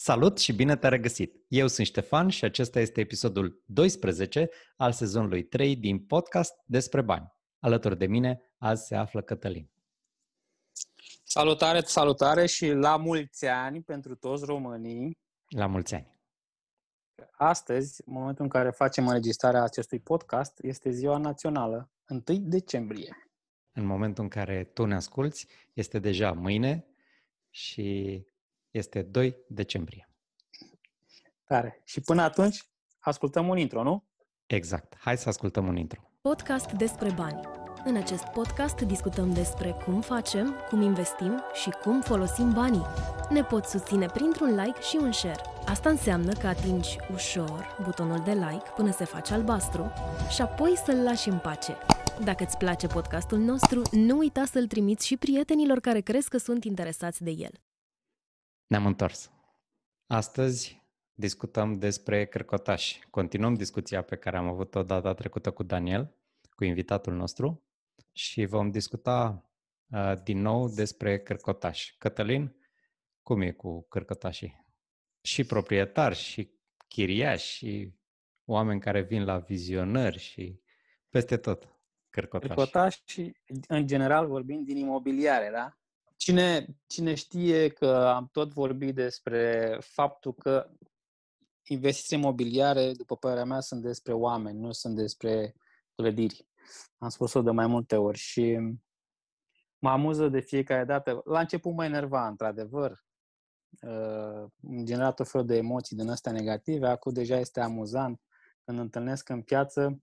Salut și bine te a regăsit! Eu sunt Ștefan și acesta este episodul 12 al sezonului 3 din podcast despre bani. Alături de mine azi se află Cătălin. Salutare, salutare și la mulți ani pentru toți românii. La mulți ani. Astăzi, în momentul în care facem înregistrarea acestui podcast, este ziua națională, 1 decembrie. În momentul în care tu ne asculți, este deja mâine și este 2 decembrie. Tare. Și până atunci, ascultăm un intro, nu? Exact. Hai să ascultăm un intro. Podcast despre bani. În acest podcast discutăm despre cum facem, cum investim și cum folosim banii. Ne poți susține printr-un like și un share. Asta înseamnă că atingi ușor butonul de like până se face albastru și apoi să-l lași în pace. Dacă îți place podcastul nostru, nu uita să-l trimiți și prietenilor care crezi că sunt interesați de el. Ne-am întors. Astăzi discutăm despre cărcotaș. Continuăm discuția pe care am avut-o data trecută cu Daniel, cu invitatul nostru, și vom discuta uh, din nou despre cărcotaș. Cătălin, cum e cu cărcotașii? Și proprietari, și chiriași, și oameni care vin la vizionări și peste tot cărcotași. Cărcotași, în general, vorbim din imobiliare, da? Cine, cine știe că am tot vorbit despre faptul că investiții imobiliare, după părerea mea, sunt despre oameni, nu sunt despre clădiri. Am spus-o de mai multe ori și mă amuză de fiecare dată. La început mă enerva, într-adevăr. uh, genera tot felul de emoții din astea negative. Acum deja este amuzant când întâlnesc în piață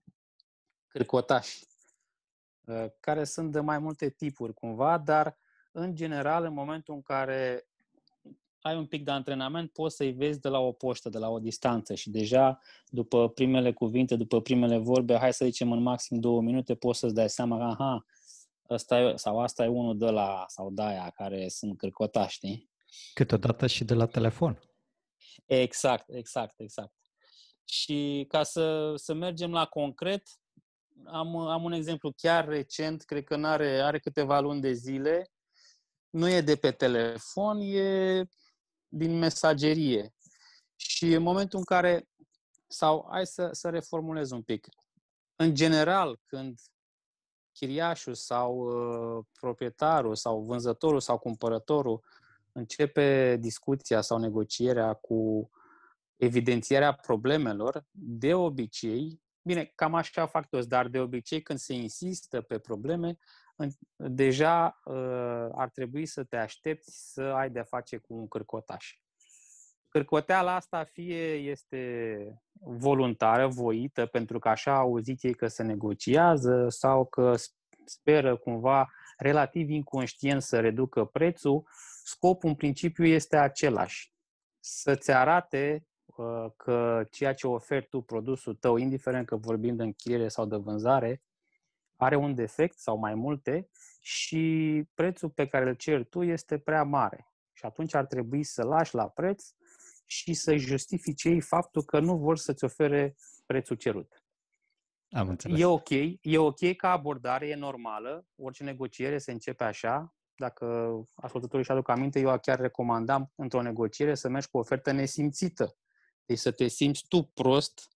uh, care sunt de mai multe tipuri cumva, dar în general, în momentul în care ai un pic de antrenament, poți să-i vezi de la o poștă, de la o distanță și deja după primele cuvinte, după primele vorbe, hai să zicem în maxim două minute, poți să-ți dai seama că, aha, ăsta e, sau asta e unul de la sau de aia care sunt cârcotași, știi? Câteodată și de la telefon. Exact, exact, exact. Și ca să, să mergem la concret, am, am un exemplu chiar recent, cred că are are câteva luni de zile, nu e de pe telefon, e din mesagerie. Și în momentul în care, sau hai să, să reformulez un pic, în general, când chiriașul sau uh, proprietarul sau vânzătorul sau cumpărătorul începe discuția sau negocierea cu evidențierea problemelor, de obicei, bine, cam așa fac toți, dar de obicei când se insistă pe probleme, deja uh, ar trebui să te aștepți să ai de-a face cu un cârcotaș. Cârcoteala asta fie este voluntară, voită, pentru că așa auzit ei că se negociază sau că speră cumva relativ inconștient să reducă prețul, scopul în principiu este același. Să-ți arate uh, că ceea ce oferi tu, produsul tău, indiferent că vorbim de închiriere sau de vânzare, are un defect sau mai multe și prețul pe care îl ceri tu este prea mare. Și atunci ar trebui să lași la preț și să justifice ei faptul că nu vor să-ți ofere prețul cerut. Am înțeles. E ok, e ok ca abordare, e normală, orice negociere se începe așa. Dacă ascultătorii își aduc aminte, eu chiar recomandam într-o negociere să mergi cu o ofertă nesimțită. Deci să te simți tu prost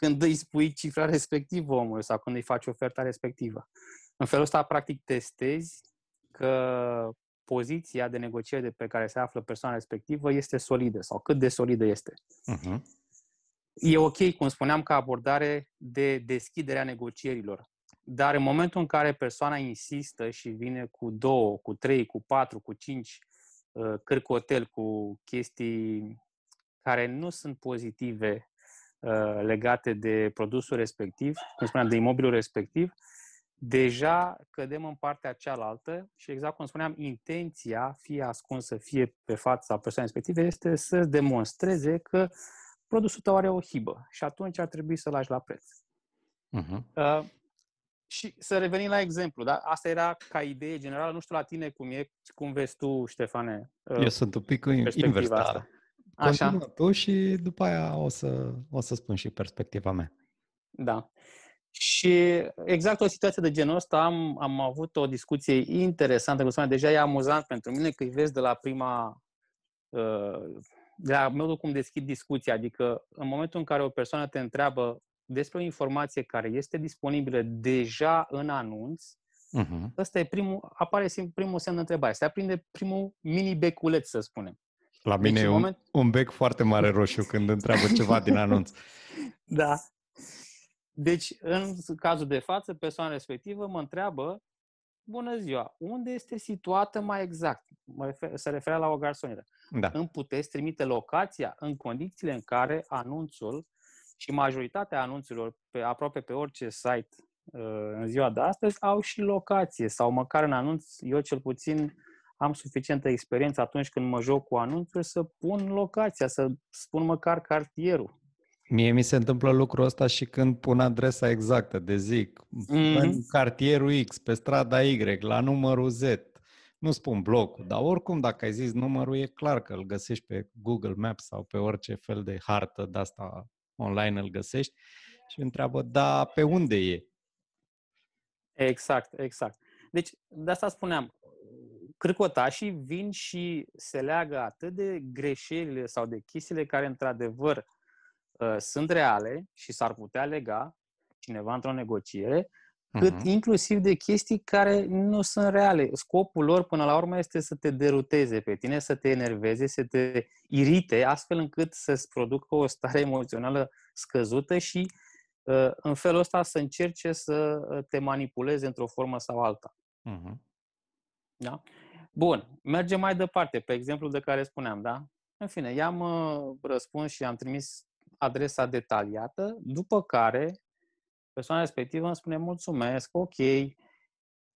când îi spui cifra respectivă omului sau când îi faci oferta respectivă. În felul ăsta, practic, testezi că poziția de negociere pe care se află persoana respectivă este solidă sau cât de solidă este. Uh-huh. E ok, cum spuneam, ca abordare de deschiderea negocierilor. Dar în momentul în care persoana insistă și vine cu două, cu trei, cu patru, cu cinci uh, cârcotel, cu chestii care nu sunt pozitive Uh, legate de produsul respectiv, cum spuneam, de imobilul respectiv, deja cădem în partea cealaltă și exact cum spuneam, intenția, fie ascunsă, fie pe fața persoanei respective, este să demonstreze că produsul tău are o hibă și atunci ar trebui să-l lași la preț. Uh-huh. Uh, și să revenim la exemplu, da? Asta era ca idee generală, nu știu la tine cum e, cum vezi tu, Ștefane. Uh, Eu sunt un pic invers, da. Așa. Continuă tu și după aia o să, o să spun și perspectiva mea. Da. Și exact o situație de genul ăsta am, am avut o discuție interesantă cu Sonia. Deja e amuzant pentru mine că îi vezi de la prima... Uh, de la modul cum deschid discuția. Adică în momentul în care o persoană te întreabă despre o informație care este disponibilă deja în anunț, uh-huh. ăsta e primul, apare primul semn de întrebare. Se aprinde primul mini beculeț, să spunem. La deci, mine deci, e un, moment... un bec foarte mare roșu când întreabă ceva din anunț. da. Deci, în cazul de față, persoana respectivă mă întreabă, bună ziua, unde este situată mai exact? Mă refer, se referă la o garsonieră. Da. Îmi puteți trimite locația în condițiile în care anunțul și majoritatea anunțurilor pe, aproape pe orice site uh, în ziua de astăzi au și locație sau măcar în anunț, eu cel puțin am suficientă experiență atunci când mă joc cu anunțuri să pun locația, să spun măcar cartierul. Mie mi se întâmplă lucrul ăsta și când pun adresa exactă de zic, mm-hmm. în cartierul X, pe strada Y, la numărul Z. Nu spun blocul, dar oricum dacă ai zis numărul e clar că îl găsești pe Google Maps sau pe orice fel de hartă de asta online îl găsești și întreabă, da, pe unde e? Exact, exact. Deci, de asta spuneam, cricotașii vin și se leagă atât de greșelile sau de chestiile care într-adevăr ă, sunt reale și s-ar putea lega cineva într-o negociere, cât uh-huh. inclusiv de chestii care nu sunt reale. Scopul lor, până la urmă, este să te deruteze pe tine, să te enerveze, să te irite, astfel încât să-ți producă o stare emoțională scăzută și ă, în felul ăsta să încerce să ă, te manipuleze într-o formă sau alta. Uh-huh. Da? Bun, mergem mai departe, pe exemplu de care spuneam, da? În fine, i-am uh, răspuns și am trimis adresa detaliată, după care persoana respectivă îmi spune mulțumesc, ok,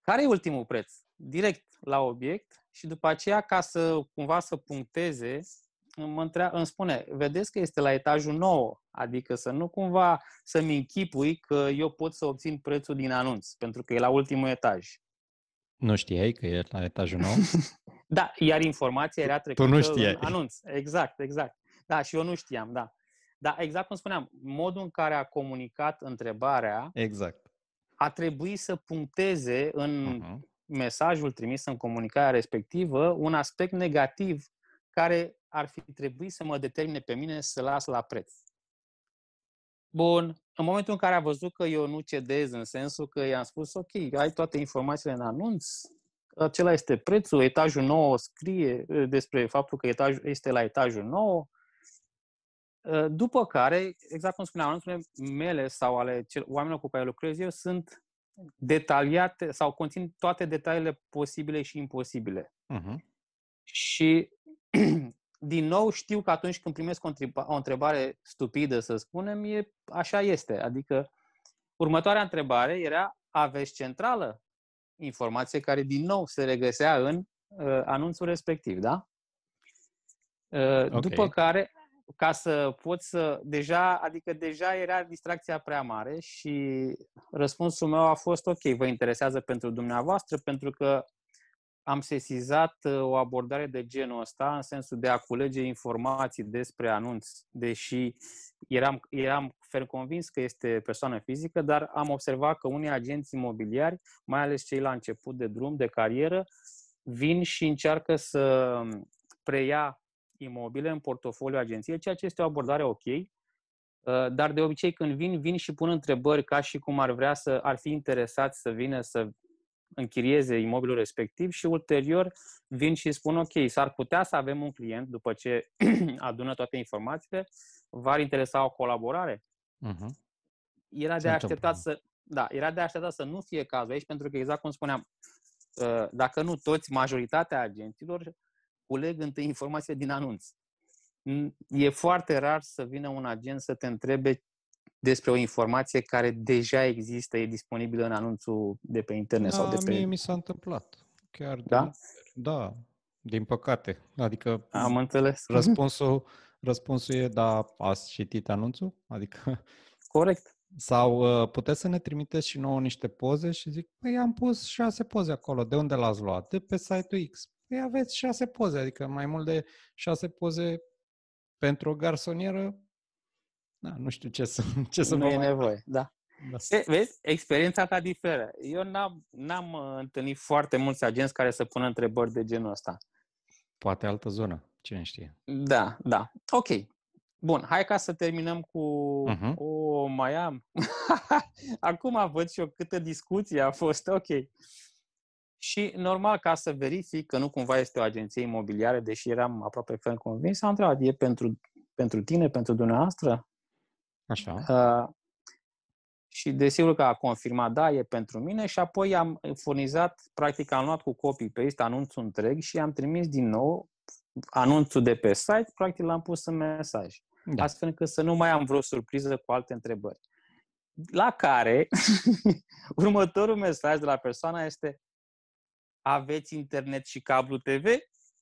care e ultimul preț? Direct la obiect și după aceea, ca să cumva să puncteze, îmi, întrea, îmi spune, vedeți că este la etajul 9, adică să nu cumva să-mi închipui că eu pot să obțin prețul din anunț, pentru că e la ultimul etaj. Nu știai că e la etajul nou? da, iar informația era trecută tu nu știai. în anunț. Exact, exact. Da, și eu nu știam, da. Da, exact cum spuneam, modul în care a comunicat întrebarea exact. a trebuit să puncteze în uh-huh. mesajul trimis în comunicarea respectivă un aspect negativ care ar fi trebuit să mă determine pe mine să las la preț. Bun, în momentul în care a văzut că eu nu cedez, în sensul că i-am spus, ok, ai toate informațiile în anunț, acela este prețul, etajul nou scrie despre faptul că etajul este la etajul nou, ă, după care, exact cum spuneam, anunțurile mele sau ale oamenilor cu care lucrez eu sunt detaliate sau conțin toate detaliile posibile și imposibile. Uh-huh. Și din nou, știu că atunci când primesc o întrebare stupidă, să spunem, e, așa este. Adică, următoarea întrebare era, aveți centrală? Informație care, din nou, se regăsea în uh, anunțul respectiv, da? Uh, okay. După care, ca să pot să... Deja, adică deja era distracția prea mare și răspunsul meu a fost, ok, vă interesează pentru dumneavoastră, pentru că am sesizat uh, o abordare de genul ăsta, în sensul de a culege informații despre anunț, deși eram, eram ferm convins că este persoană fizică, dar am observat că unii agenți imobiliari, mai ales cei la început de drum, de carieră, vin și încearcă să preia imobile în portofoliu agenției, ceea ce este o abordare ok, uh, dar de obicei când vin, vin și pun întrebări ca și cum ar vrea să, ar fi interesat să vină să închirieze imobilul respectiv și ulterior vin și spun ok, s-ar putea să avem un client după ce adună toate informațiile, v-ar interesa o colaborare? Uh-huh. Era de așteptat să, da, era de așteptat să nu fie cazul aici, pentru că exact cum spuneam, uh, dacă nu toți, majoritatea agenților culeg întâi informații din anunț. E foarte rar să vină un agent să te întrebe despre o informație care deja există, e disponibilă în anunțul de pe internet da, sau de pe... mie mi s-a întâmplat. Chiar de... Da? Da, din păcate. Adică... Am înțeles. Răspunsul, răspunsul e, da, ați citit anunțul? Adică... Corect. Sau uh, puteți să ne trimiteți și nouă niște poze și zic, păi am pus șase poze acolo. De unde l-ați luat? De pe site-ul X. Păi aveți șase poze, adică mai mult de șase poze pentru o garsonieră da, nu știu ce să, ce să nu e mai... nevoie, da. da. E, vezi, experiența ta diferă. Eu n-am, n-am uh, întâlnit foarte mulți agenți care să pună întrebări de genul ăsta. Poate altă zonă, cine știe. Da, da. Ok. Bun, hai ca să terminăm cu... Uh-huh. O, mai am. Acum văd și eu câtă discuție a fost. Ok. Și normal, ca să verific că nu cumva este o agenție imobiliară, deși eram aproape fel convins, am întrebat, e pentru, pentru tine, pentru dumneavoastră? Așa. Uh, și desigur că a confirmat, da, e pentru mine și apoi am furnizat, practic am luat cu pe este anunțul întreg și am trimis din nou anunțul de pe site, practic l-am pus în mesaj. Da. Astfel încât să nu mai am vreo surpriză cu alte întrebări. La care următorul mesaj de la persoana este aveți internet și cablu TV?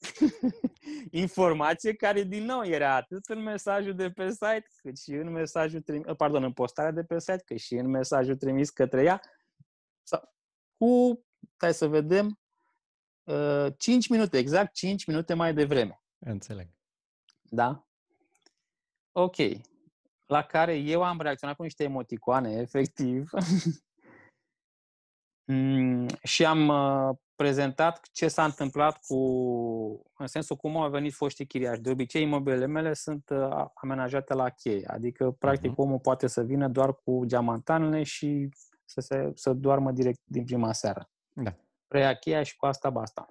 informație care din nou era atât în mesajul de pe site, cât și în mesajul trimis, ă, pardon, în postarea de pe site, cât și în mesajul trimis către ea. Cu, hai să vedem, 5 ă, minute, exact 5 minute mai devreme. Înțeleg. Da? Ok. La care eu am reacționat cu niște emoticoane, efectiv. Mm, și am ă, prezentat ce s-a întâmplat cu, în sensul cum au venit foștii chiriași. De obicei, imobilele mele sunt uh, amenajate la cheie, adică, practic, uh-huh. omul poate să vină doar cu geamantanele și să, se, să doarmă direct din prima seară. Da. Preia cheia și cu asta basta.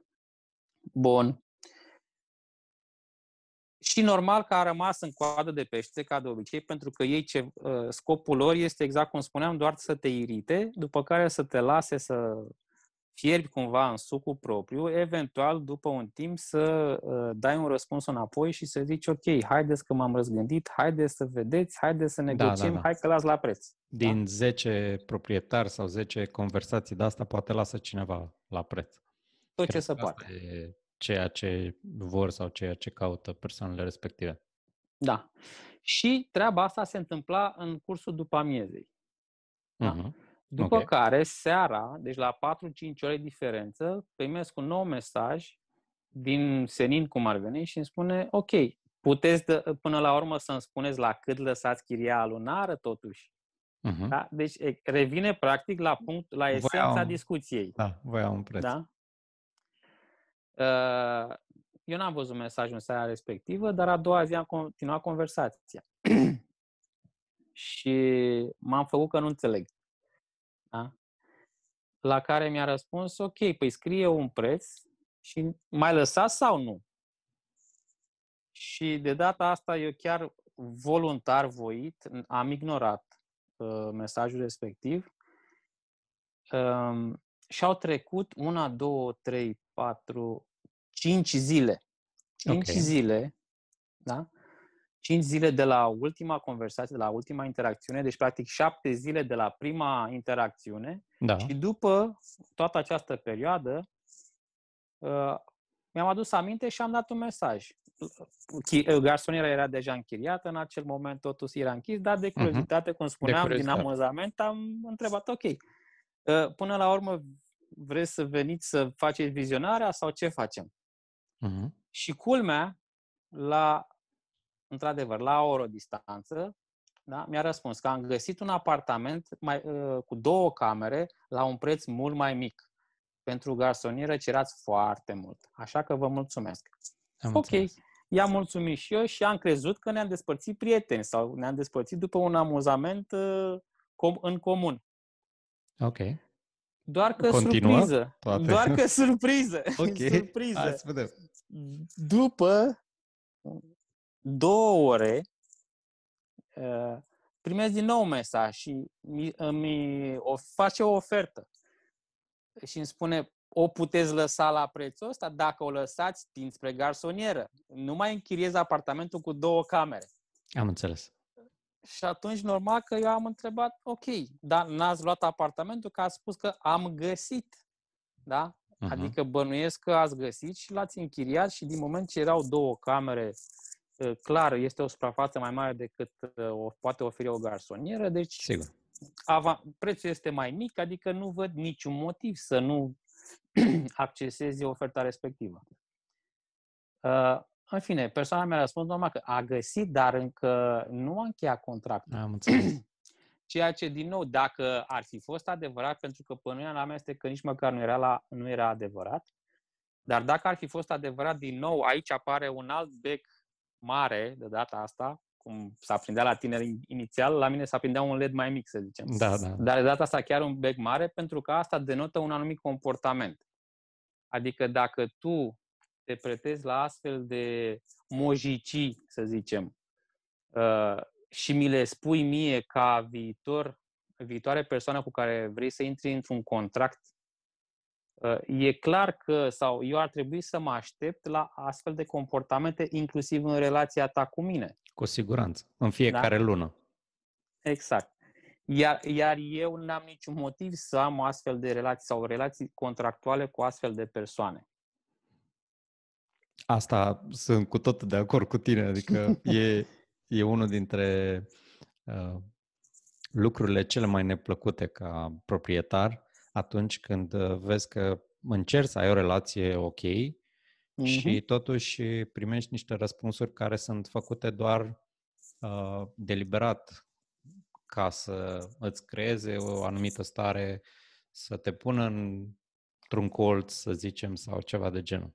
Bun. Și normal că a rămas în coadă de pește, ca de obicei, pentru că ei ce, uh, scopul lor este, exact cum spuneam, doar să te irite, după care să te lase să fierbi cumva în sucul propriu, eventual după un timp să ă, dai un răspuns înapoi și să zici, ok, haideți că m-am răzgândit, haideți să vedeți, haideți să negociem, da, da, da. hai că las la preț. Da? Din da? 10 proprietari sau 10 conversații de asta, poate lasă cineva la preț. Tot Cred ce se poate. E ceea ce vor sau ceea ce caută persoanele respective. Da. Și treaba asta se întâmpla în cursul după amiezei. Da? Uh-huh. După okay. care, seara, deci la 4-5 ore diferență, primesc un nou mesaj din senin cum ar veni și îmi spune, ok, puteți de, până la urmă să-mi spuneți la cât lăsați chiria lunară totuși. Uh-huh. Da? Deci revine practic la punct, la esența voi un... discuției. Da, am un preț. Da? Ă, eu n-am văzut mesajul în seara respectivă, dar a doua zi am continuat conversația. și m-am făcut că nu înțeleg. Da? La care mi-a răspuns, ok, păi scrie un preț și mai lăsa sau nu? Și de data asta eu chiar voluntar, voit, am ignorat uh, mesajul respectiv um, și au trecut una, două, trei, patru, cinci zile. Cinci okay. zile, da? 5 zile de la ultima conversație, de la ultima interacțiune, deci practic 7 zile de la prima interacțiune da. și după toată această perioadă uh, mi-am adus aminte și am dat un mesaj. Uh, Garsoniera era deja închiriată în acel moment, totuși era închis, dar de mhm. curiozitate, uh-huh. cum spuneam, curiozitate. din amuzament, am întrebat, ok, uh, până la urmă vreți să veniți să faceți vizionarea sau ce facem? Uh-huh. Și culmea, la într-adevăr, la o oră distanță, da, mi-a răspuns că am găsit un apartament mai, ă, cu două camere la un preț mult mai mic. Pentru garsonieră cerați foarte mult. Așa că vă mulțumesc. Am ok. I-am mulțumit și eu și am crezut că ne-am despărțit prieteni sau ne-am despărțit după un amuzament ă, com- în comun. Ok. Doar că Continuă surpriză. Toate. Doar că surpriză. Ok. surpriză. Hai să vedem. După două ore, ă, primesc din nou mesaj și mi, o, face o ofertă. Și îmi spune, o puteți lăsa la prețul ăsta? Dacă o lăsați, tind spre garsonieră. Nu mai închiriez apartamentul cu două camere. Am înțeles. Și atunci, normal că eu am întrebat, ok, dar n-ați luat apartamentul, că ați spus că am găsit. Da? Uh-huh. Adică bănuiesc că ați găsit și l-ați închiriat și din moment ce erau două camere Ă, clar este o suprafață mai mare decât ă, o poate oferi o garsonieră, deci Sigur. Ava- prețul este mai mic, adică nu văd niciun motiv să nu accesezi oferta respectivă. Uh, în fine, persoana mi-a răspuns normal că a găsit, dar încă nu a încheiat contractul. Am înțeles. Ceea ce, din nou, dacă ar fi fost adevărat, pentru că la mea este că nici măcar nu era, la, nu era adevărat, dar dacă ar fi fost adevărat, din nou, aici apare un alt bec mare de data asta, cum s-a prindea la tine inițial, la mine s-a prindea un LED mai mic, să zicem. Da, da, da. Dar de data asta chiar un bec mare, pentru că asta denotă un anumit comportament. Adică dacă tu te pretezi la astfel de mojici să zicem, uh, și mi le spui mie ca viitor, viitoare persoană cu care vrei să intri într-un contract E clar că, sau eu ar trebui să mă aștept la astfel de comportamente, inclusiv în relația ta cu mine. Cu siguranță, în fiecare da? lună. Exact. Iar, iar eu n-am niciun motiv să am astfel de relații sau relații contractuale cu astfel de persoane. Asta sunt cu tot de acord cu tine, adică e, e unul dintre uh, lucrurile cele mai neplăcute ca proprietar, atunci când uh, vezi că încerci să ai o relație ok mm-hmm. și totuși primești niște răspunsuri care sunt făcute doar uh, deliberat ca să îți creeze o anumită stare, să te pună într-un colț, să zicem, sau ceva de genul.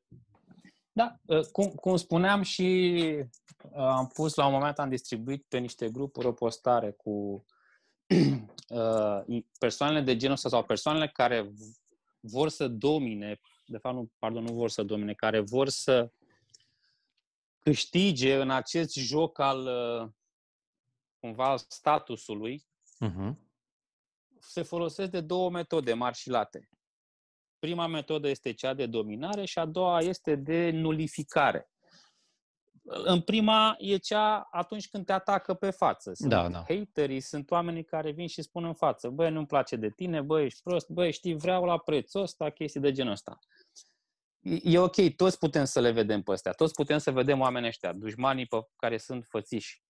Da, uh, cum, cum spuneam și uh, am pus la un moment, am distribuit pe niște grupuri o postare cu Uh, persoanele de genul ăsta sau persoanele care vor să domine, de fapt, nu, pardon, nu vor să domine, care vor să câștige în acest joc al uh, cumva al statusului, uh-huh. se folosesc de două metode marșilate. Prima metodă este cea de dominare și a doua este de nulificare în prima e cea atunci când te atacă pe față. Sunt da, da. haterii, sunt oamenii care vin și spun în față, băi, nu-mi place de tine, băi, ești prost, băi, știi, vreau la prețul ăsta, chestii de genul ăsta. E ok, toți putem să le vedem pe astea, toți putem să vedem oamenii ăștia, dușmanii pe care sunt fățiși.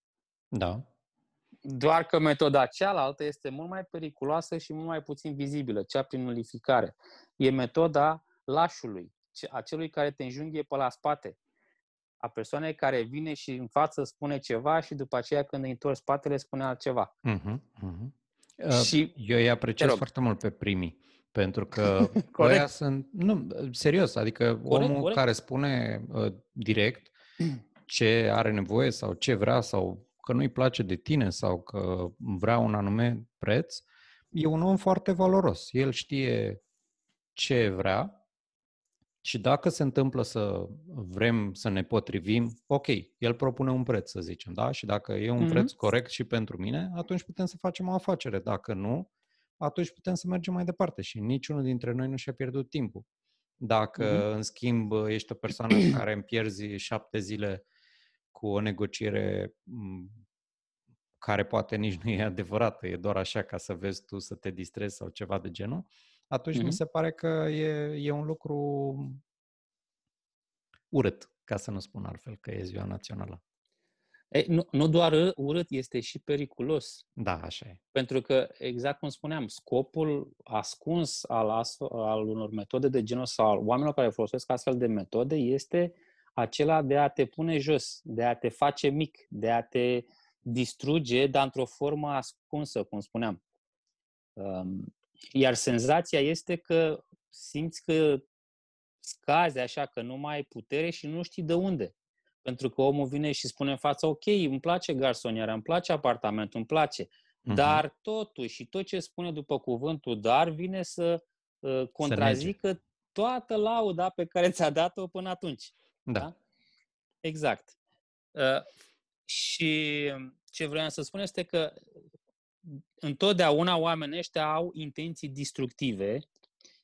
Da. Doar că metoda cealaltă este mult mai periculoasă și mult mai puțin vizibilă, cea prin nulificare. E metoda lașului, acelui care te înjunghe pe la spate, a persoanei care vine și în față spune ceva și după aceea când îi întorci spatele spune altceva. Uh-huh, uh-huh. Și eu îi apreciez foarte mult pe primii, pentru că ăia sunt, nu, serios, adică corect, omul corect. care spune uh, direct ce are nevoie sau ce vrea sau că nu-i place de tine sau că vrea un anume preț, e un om foarte valoros. El știe ce vrea, și dacă se întâmplă să vrem să ne potrivim, ok, el propune un preț, să zicem, da? Și dacă e un mm-hmm. preț mhm. corect și pentru mine, atunci putem să facem o afacere. Dacă nu, atunci putem să mergem mai departe și niciunul dintre noi nu și-a pierdut timpul. Dacă, mm-hmm. în schimb, ești o persoană care îmi pierzi șapte zile cu o negociere care poate nici nu e adevărată, e doar așa ca să vezi tu să te distrezi sau ceva de genul, uh, atunci mm-hmm. mi se pare că e, e un lucru urât, ca să nu spun altfel, că e ziua națională. E, nu, nu doar ă, urât, este și periculos. Da, așa e. Pentru că, exact cum spuneam, scopul ascuns al, aso- al unor metode de genul sau al oamenilor care folosesc astfel de metode este acela de a te pune jos, de a te face mic, de a te distruge, dar într-o formă ascunsă, cum spuneam. Iar senzația este că simți că scazi așa, că nu mai ai putere și nu știi de unde. Pentru că omul vine și spune în fața, ok, îmi place garsoniera, îmi place apartamentul, îmi place, uh-huh. dar totuși și tot ce spune după cuvântul dar vine să uh, contrazică să toată lauda pe care ți-a dat-o până atunci. Da. da? Exact. Uh, și ce vreau să spun este că întotdeauna oamenii ăștia au intenții destructive,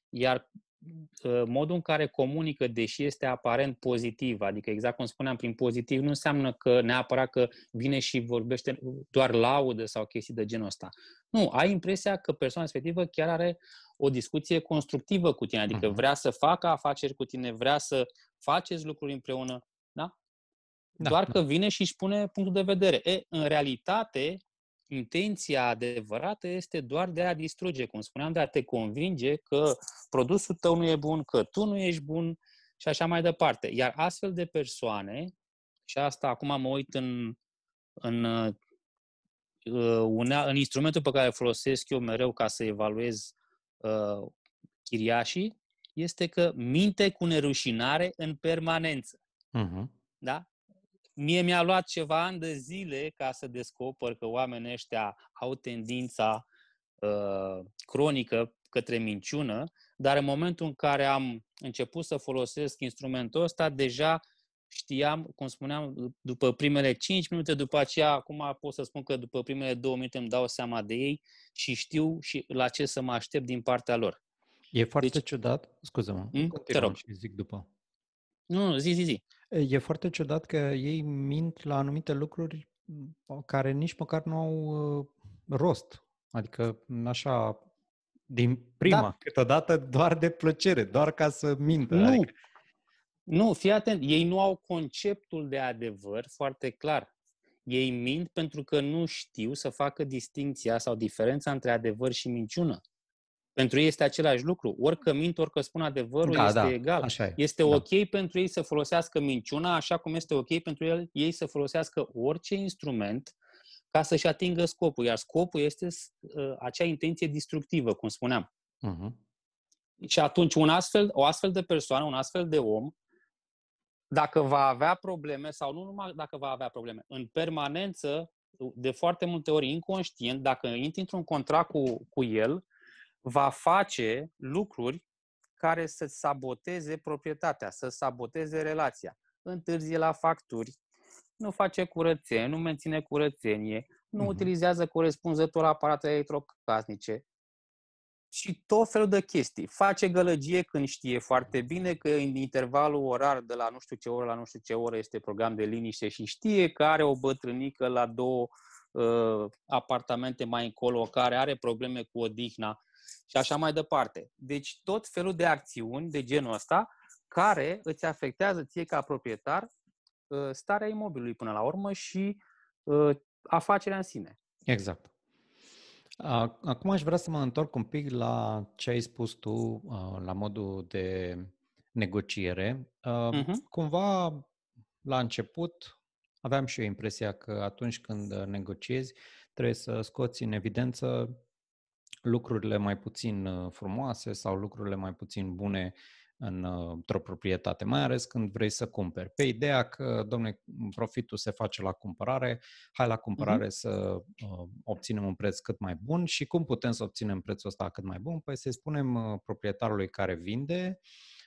iar uh, modul în care comunică, deși este aparent pozitiv, adică exact cum spuneam, prin pozitiv, nu înseamnă că neapărat că vine și vorbește doar laudă sau chestii de genul ăsta. Nu, ai impresia că persoana respectivă chiar are o discuție constructivă cu tine, adică mhm. vrea să facă afaceri cu tine, vrea să faceți lucruri împreună, da? da Doar da. că vine și își pune punctul de vedere. E, în realitate, intenția adevărată este doar de a distruge, cum spuneam, de a te convinge că produsul tău nu e bun, că tu nu ești bun și așa mai departe. Iar astfel de persoane, și asta acum mă uit în, în, în, uh, în instrumentul pe care folosesc eu mereu ca să evaluez uh, chiriașii, este că minte cu nerușinare în permanență. Uh-huh. Da? Mie mi-a luat ceva ani de zile ca să descoper că oamenii ăștia au tendința uh, cronică către minciună, dar în momentul în care am început să folosesc instrumentul ăsta, deja știam, cum spuneam, după primele 5 minute, după aceea, acum pot să spun că după primele 2 minute îmi dau seama de ei și știu și la ce să mă aștept din partea lor. E foarte deci, ciudat, scuze-mă, mm? te rog. și zic după. Nu, nu, zi, zi, zi. E foarte ciudat că ei mint la anumite lucruri care nici măcar nu au uh, rost. Adică, așa, din da. prima, da. câteodată doar de plăcere, doar ca să mintă. Nu, adică... nu, fii atent, ei nu au conceptul de adevăr foarte clar. Ei mint pentru că nu știu să facă distinția sau diferența între adevăr și minciună. Pentru ei este același lucru. Orică mint, orică spun adevărul, da, este da, egal. Așa e. Este da. ok pentru ei să folosească minciuna, așa cum este ok pentru el, ei să folosească orice instrument ca să-și atingă scopul. Iar scopul este uh, acea intenție destructivă, cum spuneam. Uh-huh. Și atunci un astfel, o astfel de persoană, un astfel de om, dacă va avea probleme sau nu numai dacă va avea probleme, în permanență, de foarte multe ori inconștient, dacă intri într-un contract cu, cu el, va face lucruri care să saboteze proprietatea, să saboteze relația. Întârzie la facturi, nu face curățenie, nu menține curățenie, nu uh-huh. utilizează corespunzător aparatele electrocasnice și tot felul de chestii. Face gălăgie când știe foarte bine că în intervalul orar de la nu știu ce oră la nu știu ce oră este program de liniște și știe că are o bătrânică la două uh, apartamente mai încolo care are probleme cu odihna și așa mai departe. Deci tot felul de acțiuni de genul ăsta care îți afectează ție ca proprietar ă, starea imobilului până la urmă și ă, afacerea în sine. Exact. Acum aș vrea să mă întorc un pic la ce ai spus tu, ă, la modul de negociere. Uh-huh. Cumva, la început, aveam și eu impresia că atunci când negociezi, trebuie să scoți în evidență lucrurile mai puțin uh, frumoase sau lucrurile mai puțin bune uh, într-o proprietate, mai ales când vrei să cumperi. Pe ideea că, domne, profitul se face la cumpărare, hai la mm-hmm. cumpărare mm-hmm. să uh, obținem un preț cât mai bun și cum putem să obținem prețul ăsta cât mai bun? Păi să-i spunem uh, proprietarului care vinde,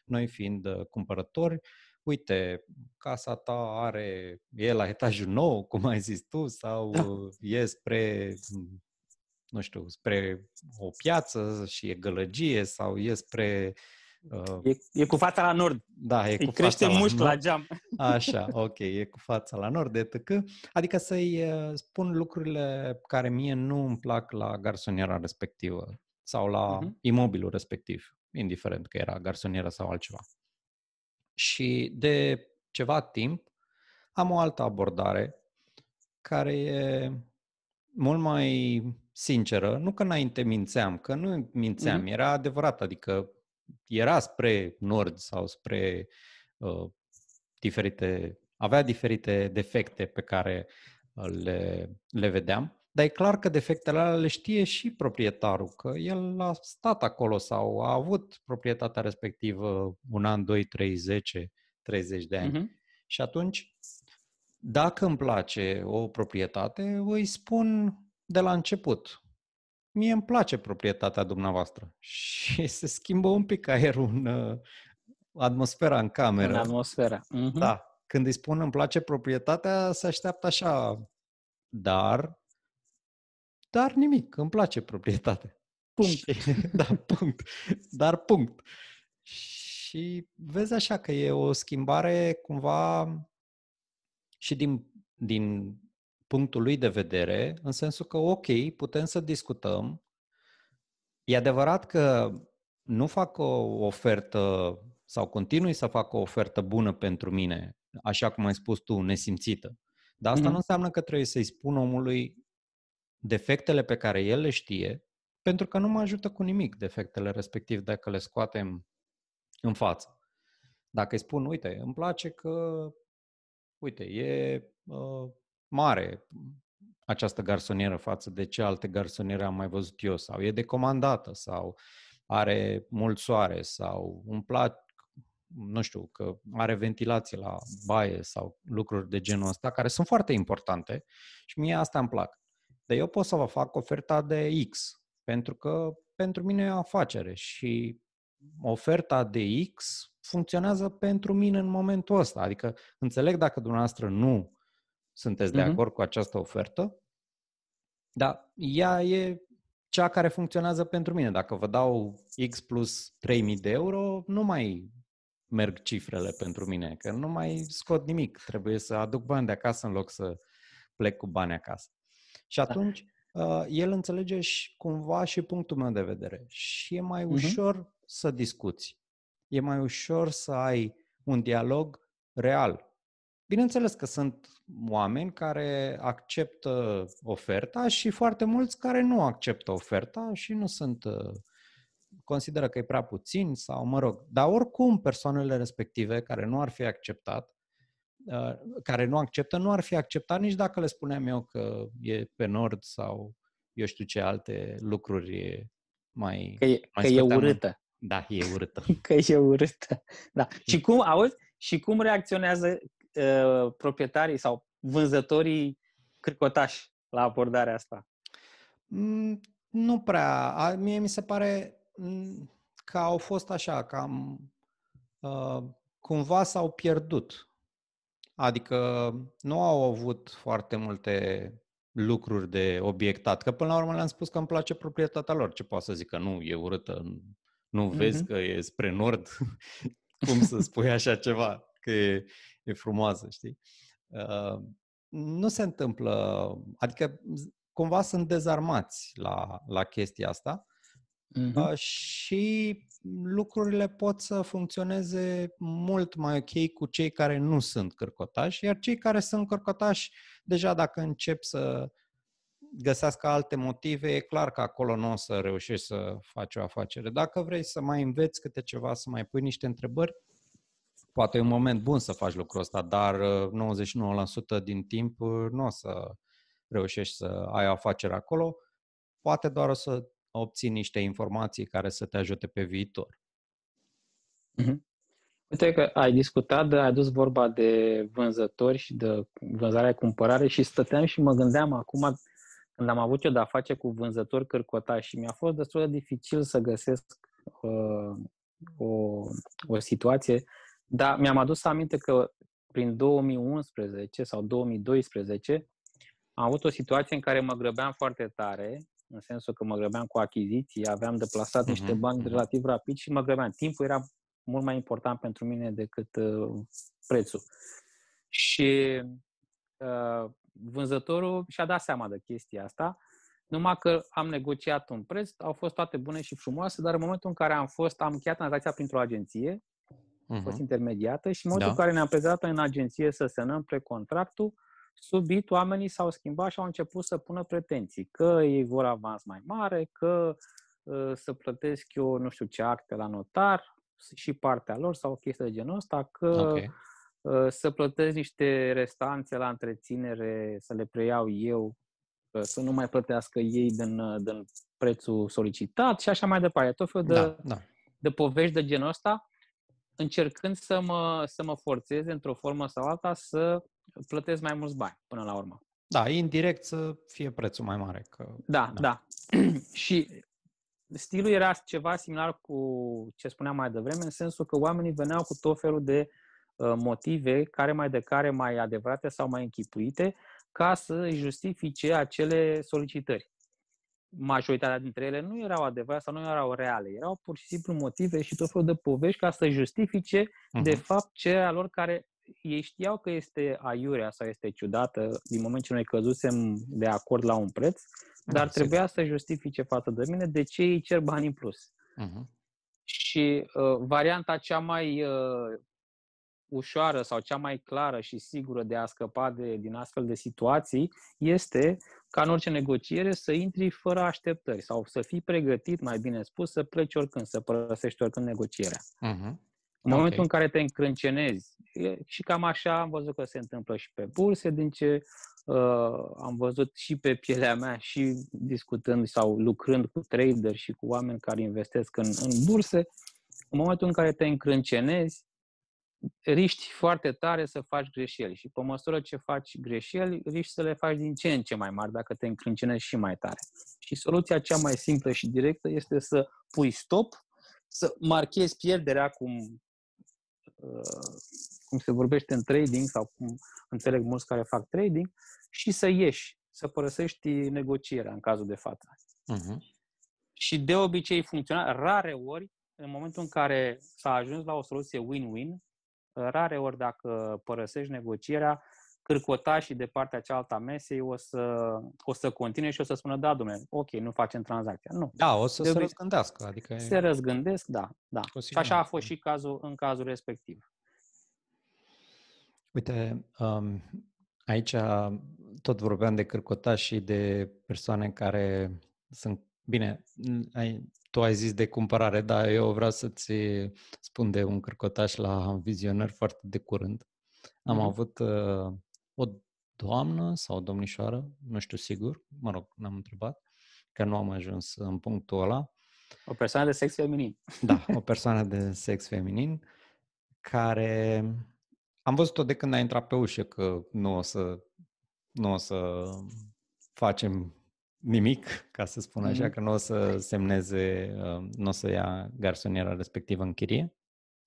noi fiind uh, cumpărători, uite, casa ta are, e la etajul nou, cum ai zis tu, sau da. e spre nu știu, spre o piață și e gălăgie sau e spre... Uh, e, e cu fața la nord. Da, e cu crește fața mușchi la, nord. la geam. Așa, ok, e cu fața la nord, de tăcă. Adică să-i uh, spun lucrurile care mie nu îmi plac la garsoniera respectivă sau la uh-huh. imobilul respectiv, indiferent că era garsoniera sau altceva. Și de ceva timp am o altă abordare care e mult mai sinceră, nu că înainte mințeam, că nu mințeam, mm-hmm. era adevărat, adică era spre nord sau spre uh, diferite, avea diferite defecte pe care ă, le, le vedeam, dar e clar că defectele alea le știe și proprietarul, că el a stat acolo sau a avut proprietatea respectivă un an, doi, trei, zece, treizeci de ani. Mm-hmm. Și atunci, dacă îmi place o proprietate, îi spun de la început. Mie îmi place proprietatea dumneavoastră și se schimbă un pic aerul în uh, atmosfera în cameră. În atmosfera. Uh-huh. Mhm. Da. Când îi spun îmi place proprietatea, se așteaptă așa, dar, dar nimic, îmi place proprietatea. Punct. Și, da, punct. Dar punct. Și vezi așa că e o schimbare cumva și din, din punctul lui de vedere, în sensul că, ok, putem să discutăm. E adevărat că nu fac o ofertă sau continui să fac o ofertă bună pentru mine, așa cum ai spus tu, nesimțită. Dar asta mm-hmm. nu înseamnă că trebuie să-i spun omului defectele pe care el le știe, pentru că nu mă ajută cu nimic defectele respectiv dacă le scoatem în față. Dacă îi spun, uite, îmi place că, uite, e uh, mare această garsonieră față de ce alte garsoniere am mai văzut eu sau e decomandată sau are mult soare sau un plat, nu știu, că are ventilație la baie sau lucruri de genul ăsta care sunt foarte importante și mie asta îmi plac. Dar eu pot să vă fac oferta de X pentru că pentru mine e o afacere și oferta de X funcționează pentru mine în momentul ăsta. Adică înțeleg dacă dumneavoastră nu sunteți uh-huh. de mm-hmm. acord cu această ofertă, dar ea e cea care funcționează pentru mine. Dacă vă dau X plus 3000 de euro, nu mai merg cifrele pentru mine, că nu mai scot nimic. Trebuie să aduc bani de acasă în loc să plec cu bani acasă. Și da. atunci uh, el înțelege și cumva și punctul meu de vedere. Și e mai mm-hmm. ușor uh-huh. să discuți. E mai ușor să ai un dialog real Bineînțeles că sunt oameni care acceptă oferta și foarte mulți care nu acceptă oferta și nu sunt uh, consideră că e prea puțin sau mă rog, dar oricum persoanele respective care nu ar fi acceptat uh, care nu acceptă, nu ar fi acceptat nici dacă le spuneam eu că e pe nord sau eu știu ce alte lucruri mai... Că e, mai că e urâtă. Da, e urâtă. că e urâtă. Da. Și cum, auzi, și cum reacționează Uh, proprietarii sau vânzătorii cricotași la abordarea asta? Mm, nu prea. A, mie mi se pare mm, că au fost așa, că am, uh, cumva s-au pierdut. Adică nu au avut foarte multe lucruri de obiectat. Că până la urmă le-am spus că îmi place proprietatea lor. Ce poate să zic că nu, e urâtă, nu vezi uh-huh. că e spre nord? Cum să spui așa ceva? Că e, e frumoasă, știi? Ă, nu se întâmplă, adică cumva sunt dezarmați la, la chestia asta uh-huh. și lucrurile pot să funcționeze mult mai ok cu cei care nu sunt cărcotași, iar cei care sunt cărcotași, deja dacă încep să găsească alte motive, e clar că acolo nu o să reușești să faci o afacere. Dacă vrei să mai înveți câte ceva, să mai pui niște întrebări, poate e un moment bun să faci lucrul ăsta, dar 99% uh, din timp uh, nu o să reușești să ai afacere acolo. Poate doar o să obții niște informații care să te ajute pe viitor. mm Uite că ai discutat, ai adus vorba de vânzători și de vânzare-cumpărare și stăteam și mă gândeam acum, când am avut eu de-a face cu vânzători cărcota și mi-a fost destul de dificil să găsesc uh, o, o situație dar mi-am adus aminte că prin 2011 sau 2012 am avut o situație în care mă grăbeam foarte tare, în sensul că mă grăbeam cu achiziții, aveam de plasat uh-huh. niște mhm, bani mhm. relativ rapid și mă grăbeam. Timpul era mult mai important pentru mine decât uh, prețul. Și uh, vânzătorul și-a dat seama de chestia asta, numai că am negociat un preț, au fost toate bune și frumoase, dar în momentul în care am fost, am încheiat tranzacția printr-o agenție, uh-huh. a fost mhm. intermediată și în da. care ne-am prezentat în agenție să semnăm precontractul, subit oamenii s-au schimbat și au început să pună pretenții, că ei vor avans mai mare, că uh, să plătesc eu nu știu ce acte la notar și partea lor sau chestii de genul ăsta, că okay. uh, să plătesc niște restanțe la întreținere, să le preiau eu, uh, să nu mai plătească ei din, din prețul solicitat și așa mai departe. Tot felul da, de, da. de povești de genul ăsta încercând să mă, să mă forțez într-o formă sau alta să plătesc mai mulți bani până la urmă. Da, indirect să fie prețul mai mare. Că... Da, da. da. și stilul era ceva similar cu ce spuneam mai devreme, în sensul că oamenii veneau cu tot felul de uh, motive, care mai de care mai adevărate sau mai închipuite, ca să justifice acele solicitări majoritatea dintre ele nu erau adevărate sau nu erau reale. Erau pur și simplu motive și tot felul de povești ca să justifice, uh-huh. de mhm. fapt, cererea lor care ei știau că este aiurea sau este ciudată din moment ce noi căzusem de acord la un preț, da, dar trebuia să justifice față de mine de ce ei cer bani în plus. Uh-huh. Și uh, varianta cea mai uh, ușoară sau cea mai clară și sigură de a scăpa de, din astfel de situații este ca în orice negociere să intri fără așteptări sau să fii pregătit, mai bine spus, să pleci oricând, să părăsești oricând negocierea. Uh-huh. În okay. momentul în care te încrâncenezi, și cam așa am văzut că se întâmplă și pe burse, din ce uh, am văzut și pe pielea mea, și discutând sau lucrând cu trader și cu oameni care investesc în, în burse, în momentul în care te încrâncenezi, riști foarte tare să faci greșeli și pe măsură ce faci greșeli, riști să le faci din ce în ce mai mari dacă te încrâncenești și mai tare. Și soluția cea mai simplă și directă este să pui stop, să marchezi pierderea cum, uh, cum se vorbește în trading sau cum înțeleg mulți care fac trading și să ieși, să părăsești negocierea în cazul de față. Uh-huh. Și de obicei funcționa, rare ori, în momentul în care s-a ajuns la o soluție win-win, Rare ori dacă părăsești negocierea, și de partea cealaltă a mesei o să, o să continue și o să spună, da, domnule, ok, nu facem tranzacția. Nu. Da, o să de se răzgândească. Adică se e... răzgândesc, da. da. Și așa a fost și cazul în cazul respectiv. Uite, um, aici tot vorbeam de cârcota și de persoane care sunt Bine, mm, ai, tu ai zis de cumpărare, dar eu vreau să-ți spun de un cărcotaș la vizionar foarte de curând. Am mm-hmm. avut uh, o doamnă sau o domnișoară, nu știu sigur, mă rog, n-am întrebat, că nu am ajuns în punctul ăla. O persoană de sex feminin. Da, o persoană de sex feminin care am văzut-o de când a intrat pe ușă că nu o să, nu o să facem nimic, ca să spun așa, mm-hmm. că nu o să semneze, uh, nu o să ia garsoniera respectivă în chirie.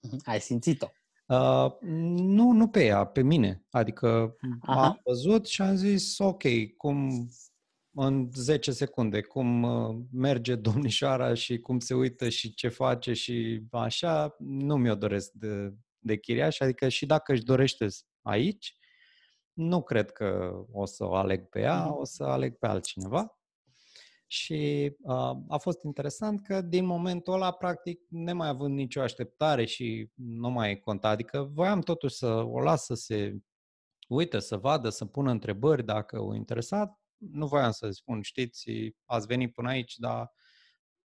Mm-hmm. Ai simțit-o? Uh, nu, nu pe ea, pe mine. Adică Aha. am văzut și am zis, ok, cum în 10 secunde, cum uh, merge domnișoara și cum se uită și ce face și așa, nu mi-o doresc de, de chiriaș. Adică și dacă își dorește aici, nu cred că o să o aleg pe ea, mm-hmm. o să aleg pe altcineva. Și uh, a fost interesant că din momentul ăla, practic, nemai având nicio așteptare și nu mai conta, adică voiam totuși să o las să se uite, să vadă, să pună întrebări dacă o interesat, nu voiam să spun, știți, ați venit până aici, dar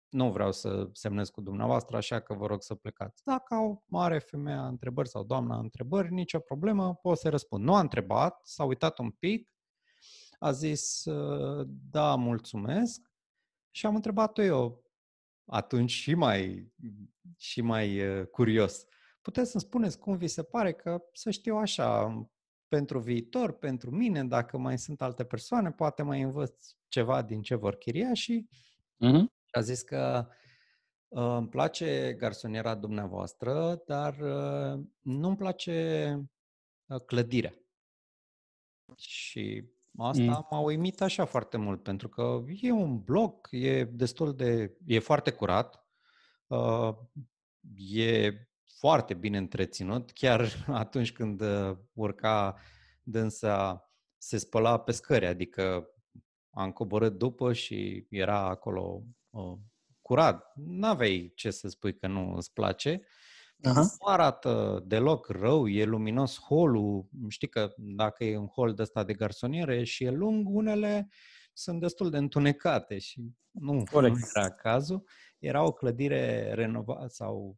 nu vreau să semnez cu dumneavoastră, așa că vă rog să plecați. Dacă au mare femeia întrebări sau doamna întrebări, nicio problemă, pot să răspund. Nu a întrebat, s-a uitat un pic, a zis, ă, da, mulțumesc. Și am întrebat-o eu, atunci și mai, și mai ă, curios. Puteți să-mi spuneți cum vi se pare că, să știu așa, pentru viitor, pentru mine, dacă mai sunt alte persoane, poate mai învăț ceva din ce vor chiria și uh-huh. a zis că ă, îmi place garsoniera dumneavoastră, dar nu-mi place clădirea. Și Asta mm. m-a uimit așa foarte mult, pentru că e un blog, e destul de... e foarte curat, uh, e foarte bine întreținut, chiar atunci când uh, urca dânsa se spăla pe scări, adică am coborât după și era acolo uh, curat. N-avei ce să spui că nu îți place. Uh-huh. Nu arată deloc rău, e luminos holul. Știi că dacă e un hol de ăsta de garsoniere și e lung, unele sunt destul de întunecate și nu, Corect. nu era cazul. Era o clădire renovată sau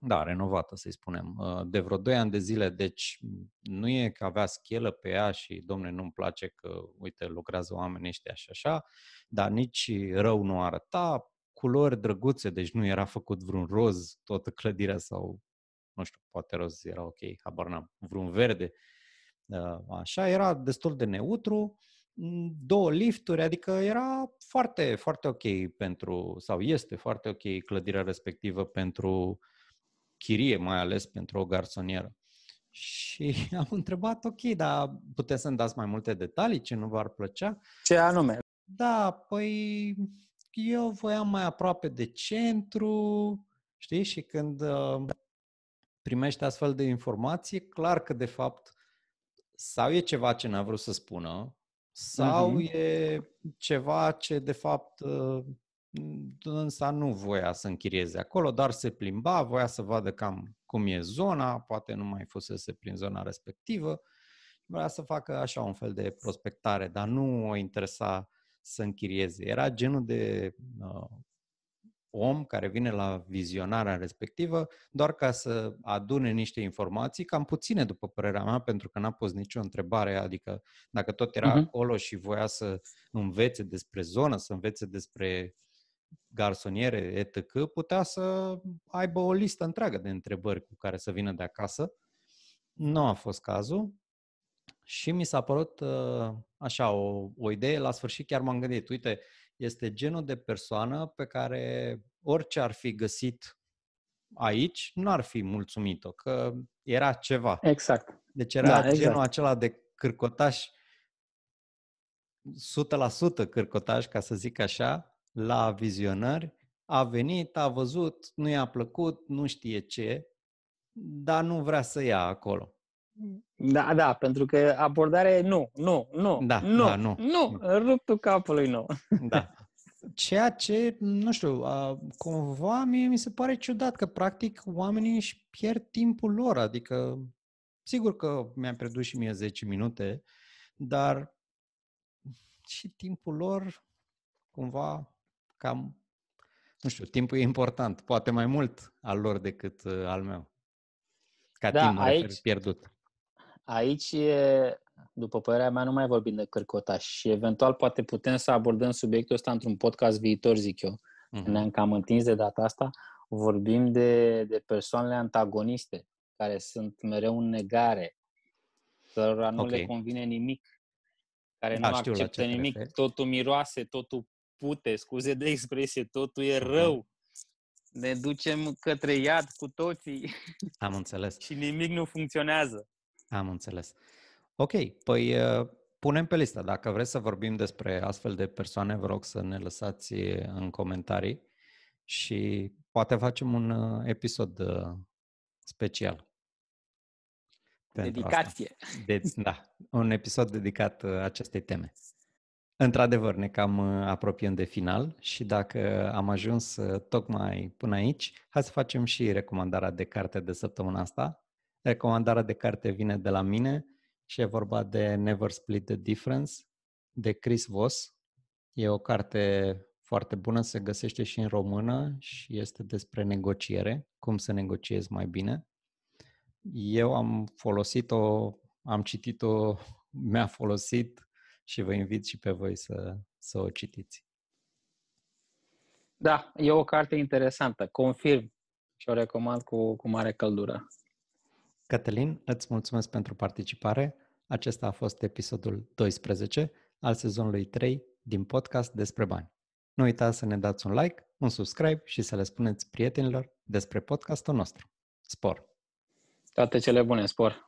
da, renovată, să-i spunem, uh, de vreo 2 ani de zile, deci nu e că avea schelă pe ea și, domne, nu-mi place că, uite, lucrează oamenii ăștia și așa, dar nici rău nu arăta, culori drăguțe, deci nu era făcut vreun roz toată clădirea sau, nu știu, poate roz era ok, habar n-am, vreun verde. Uh, așa, era destul de neutru, mm, două lifturi, adică era foarte, foarte ok pentru, sau este foarte ok clădirea respectivă pentru chirie, mai ales pentru o garsonieră. Și am întrebat, ok, dar puteți să-mi dați mai multe detalii, ce nu v-ar plăcea? Ce anume? Da, păi eu voiam mai aproape de centru, știi? Și când uh, primește astfel de informații, clar că de fapt sau e ceva ce n-a vrut să spună, sau uh-huh. e ceva ce de fapt uh, însă nu voia să închirieze acolo, dar se plimba, voia să vadă cam cum e zona, poate nu mai fusese prin zona respectivă, vrea să facă așa un fel de prospectare, dar nu o interesa să închirieze. Era genul de uh, om care vine la vizionarea respectivă doar ca să adune niște informații, cam puține după părerea mea, pentru că n-a pus nicio întrebare, adică dacă tot era uh-huh. acolo și voia să învețe despre zonă, să învețe despre garsoniere, etc., putea să aibă o listă întreagă de întrebări cu care să vină de acasă. Nu a fost cazul. Și mi s-a părut uh, așa o, o idee, la sfârșit chiar m-am gândit, uite, este genul de persoană pe care orice ar fi găsit aici, nu ar fi mulțumit-o, că era ceva. Exact. Deci era da, genul exact. acela de cârcotaș, 100% cârcotaș, ca să zic așa, la vizionări, a venit, a văzut, nu i-a plăcut, nu știe ce, dar nu vrea să ia acolo. Da, da, pentru că abordarea e nu, nu, nu, da, nu, da, nu, nu, ruptul capului nu. Da. Ceea ce, nu știu, cumva mie mi se pare ciudat că practic oamenii își pierd timpul lor, adică sigur că mi-am pierdut și mie 10 minute, dar și timpul lor cumva cam, nu știu, timpul e important, poate mai mult al lor decât uh, al meu. Ca da, timp aici, pierdut aici, e, după părerea mea, nu mai vorbim de cărcota și eventual poate putem să abordăm subiectul ăsta într-un podcast viitor, zic eu. Uh-huh. Ne-am cam întins de data asta. Vorbim de, de persoanele antagoniste, care sunt mereu în negare, cărora nu okay. le convine nimic, care da, nu acceptă nimic, prefer. totul miroase, totul pute, scuze de expresie, totul e rău. Uh-huh. Ne ducem către iad cu toții. Am înțeles. și nimic nu funcționează. Am înțeles. Ok, păi uh, punem pe listă. Dacă vreți să vorbim despre astfel de persoane, vă rog să ne lăsați uh, în comentarii și poate facem un uh, episod special. Dedicație. De- da, un episod dedicat acestei teme. Într-adevăr, ne cam apropiem de final și dacă am ajuns tocmai până aici, hai să facem și recomandarea de carte de săptămâna asta. Recomandarea de carte vine de la mine și e vorba de Never Split the Difference de Chris Voss. E o carte foarte bună, se găsește și în română și este despre negociere, cum să negociezi mai bine. Eu am folosit-o, am citit-o, mi-a folosit și vă invit și pe voi să, să o citiți. Da, e o carte interesantă, confirm și o recomand cu, cu mare căldură. Cătălin, îți mulțumesc pentru participare. Acesta a fost episodul 12 al sezonului 3 din podcast despre bani. Nu uitați să ne dați un like, un subscribe și să le spuneți prietenilor despre podcastul nostru. Spor! Toate cele bune, spor!